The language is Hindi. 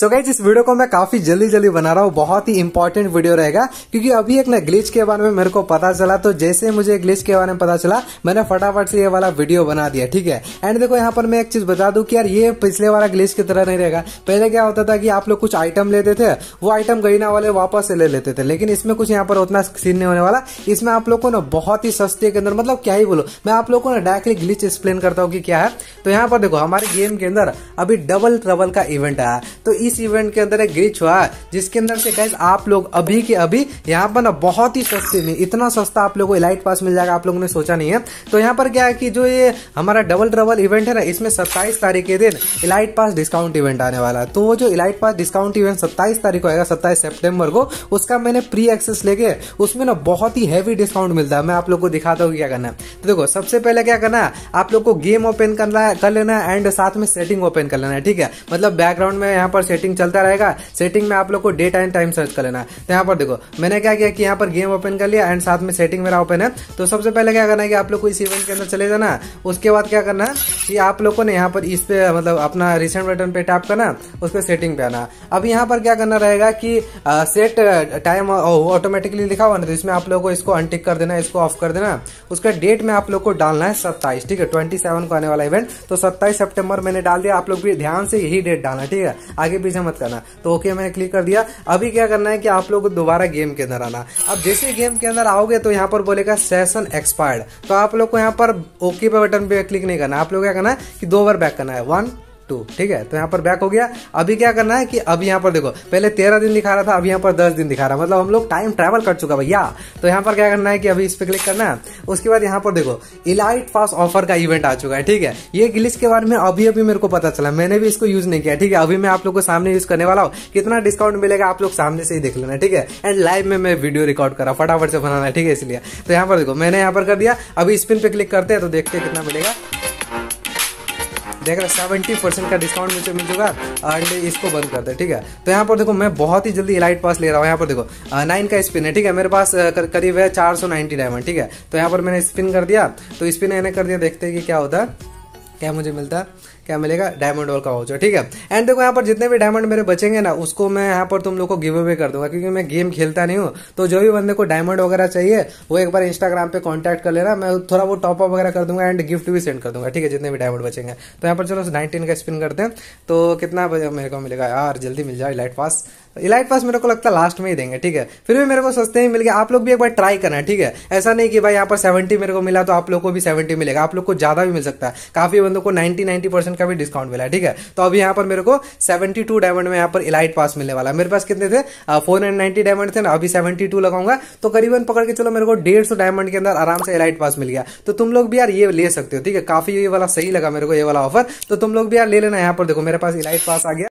सो so गाइज इस वीडियो को मैं काफी जल्दी जल्दी बना रहा हूँ बहुत ही इंपॉर्टेंट वीडियो रहेगा क्योंकि अभी एक ना ग्लिच के बारे में मेरे को पता चला तो जैसे मुझे ग्लिच के बारे में पता चला मैंने फटाफट से ये वाला वीडियो बना दिया ठीक है एंड देखो यहाँ पर मैं एक चीज बता दू कि यार ये पिछले वाला ग्लिच की तरह नहीं रहेगा पहले क्या होता था कि आप लोग कुछ आइटम लेते थे वो आइटम गरीना वाले वापस से ले लेते थे लेकिन इसमें कुछ यहाँ पर उतना सीन नहीं होने वाला इसमें आप लोग को ना बहुत ही सस्ते के अंदर मतलब क्या ही बोलो मैं आप लोग को ना डायरेक्टली ग्लिच एक्सप्लेन करता हूँ कि क्या है तो यहाँ पर देखो हमारे गेम के अंदर अभी डबल ट्रबल का इवेंट आया तो इस इवेंट के अंदर एक ग्लिच हुआ है जिसके अंदर से गैस आप लोग अभी के अभी यहाँ पर ना बहुत ही सस्ते में इतना सस्ता आप लोगों को इलाइट पास मिल जाएगा आप लोगों ने सोचा नहीं है तो यहाँ पर क्या है कि जो ये हमारा डबल डबल इवेंट है ना इसमें सत्ताईस तारीख के दिन इलाइट पास डिस्काउंट इवेंट आने वाला है तो वो जो इलाइट पास डिस्काउंट इवेंट सत्ताईस तारीख को आएगा सत्ताईस सेप्टेम्बर को उसका मैंने प्री एक्सेस लेके उसमें ना बहुत ही हैवी डिस्काउंट मिलता है मैं आप लोग को दिखाता हूँ क्या करना तो देखो सबसे पहले क्या करना है आप लोग को गेम ओपन करना है कर लेना है एंड साथ में सेटिंग ओपन कर लेना है ठीक है मतलब बैकग्राउंड में यहाँ पर सेटिंग चलता रहेगा सेटिंग में आप लोग को डेट एंड टाइम सर्च कर लेना है तो यहाँ पर देखो मैंने क्या किया कि यहाँ पर गेम ओपन कर लिया एंड साथ में सेटिंग मेरा ओपन है तो सबसे पहले क्या करना है कि आप लोग को इस इवेंट के अंदर चले जाना उसके बाद क्या करना कि आप लोग को ना यहाँ पर इस पे मतलब अपना रिसेंट बटन पे टैप करना उस पर सेटिंग पे आना अब यहाँ पर क्या करना रहेगा कि आ, सेट टाइम ऑटोमेटिकली लिखा हुआ ना तो इसमें आप लोग को इसको अनटिक कर देना इसको ऑफ कर देना उसका डेट में आप लोग को डालना है सत्ताईस ठीक है ट्वेंटी को आने वाला इवेंट तो सत्ताईस सेप्टेम्बर मैंने डाल दिया आप लोग भी ध्यान से यही डेट डालना ठीक है आगे पीछे मत करना तो ओके मैंने क्लिक कर दिया अभी क्या करना है कि आप लोग दोबारा गेम के अंदर आना अब जैसे गेम के अंदर आओगे तो यहाँ पर बोलेगा सेशन एक्सपायर्ड तो आप लोग को यहाँ पर ओके पे बटन पे क्लिक नहीं करना आप लोग क्या करना है कि दो बार बैक करना है वन टू ठीक है तो यहाँ पर बैक हो गया अभी क्या करना है कि अभी यहाँ पर देखो पहले तेरह दिन दिखा रहा था अब यहाँ पर दस दिन दिखा रहा मतलब हम लोग टाइम ट्रेवल कर चुका भैया तो यहाँ पर क्या करना है कि अभी इस पर क्लिक करना है उसके बाद यहाँ पर देखो इलाइट फास्ट ऑफर का इवेंट आ चुका है ठीक है ये गिलिस के बारे में अभी अभी मेरे को पता चला मैंने भी इसको यूज नहीं किया ठीक है अभी मैं आप लोग को सामने यूज करने वाला हूँ कितना डिस्काउंट मिलेगा आप लोग सामने से ही देख लेना ठीक है एंड लाइव में मैं वीडियो रिकॉर्ड करा फटाफट से बनाना ठीक है इसलिए तो यहाँ पर देखो मैंने यहाँ पर कर दिया अभी स्पिन पे क्लिक करते हैं तो देखते हैं कितना मिलेगा देख रहे सेवेंटी परसेंट का डिस्काउंट मुझे मिल चुका है एंड इसको बंद कर दे ठीक है तो यहाँ पर देखो मैं बहुत ही जल्दी इलाइट पास ले रहा हूँ यहाँ पर देखो नाइन का स्पिन है ठीक है मेरे पास करीब है चार सौ नाइनटी डायमंड ठीक है तो यहाँ पर मैंने स्पिन कर दिया तो स्पिन मैंने कर दिया देखते हैं कि क्या होता है क्या मुझे मिलता है क्या मिलेगा डायमंड वॉल का वाउचर ठीक है एंड देखो यहाँ पर जितने भी डायमंड मेरे बचेंगे ना उसको मैं यहाँ पर तुम लोग को गिव अवे कर दूंगा क्योंकि मैं गेम खेलता नहीं हूँ तो जो भी बंदे को डायमंड वगैरह चाहिए वो एक बार इंस्टाग्राम पे कॉन्टेक्ट कर लेना मैं थोड़ा वो टॉपअप वगैरह कर दूंगा एंड गिफ्ट भी सेंड कर दूंगा ठीक है जितने भी डायमंड बचेंगे तो यहाँ पर चलो नाइनटीन का स्पिन करते हैं तो कितना मेरे को मिलेगा यार जल्दी मिल जाए लाइट पास इलाइट पास मेरे को लगता है लास्ट में ही देंगे ठीक है फिर भी मेरे को सस्ते ही मिल गया आप लोग भी एक बार ट्राई करना ठीक है ऐसा नहीं कि भाई यहाँ पर सेवेंटी मेरे को मिला तो आप लोग को भी सेवेंटी मिलेगा आप लोग को ज्यादा भी मिल सकता है काफी बंदों को नाइन्टी नाइन परसेंट का भी डिस्काउंट मिला है ठीक है तो अभी यहाँ पर मेरे को सेवेंटी टू डायमंड में यहाँ पर इलाइट पास मिलने वाला है मेरे पास कितने थे फोर हंड्रेड नाइन्टी डायमंड थे ना अभी सेवेंटी टू लगाऊंगा तो करीबन पकड़ के चलो मेरे को डेढ़ सौ डायमंड के अंदर आराम से इलाइट पास मिल गया तो तुम लोग भी यार ये ले सकते हो ठीक है काफी ये वाला सही लगा मेरे को ये वाला ऑफर तो तुम लोग भी यार ले लेना यहाँ पर देखो मेरे पास इलाइट पास आ गया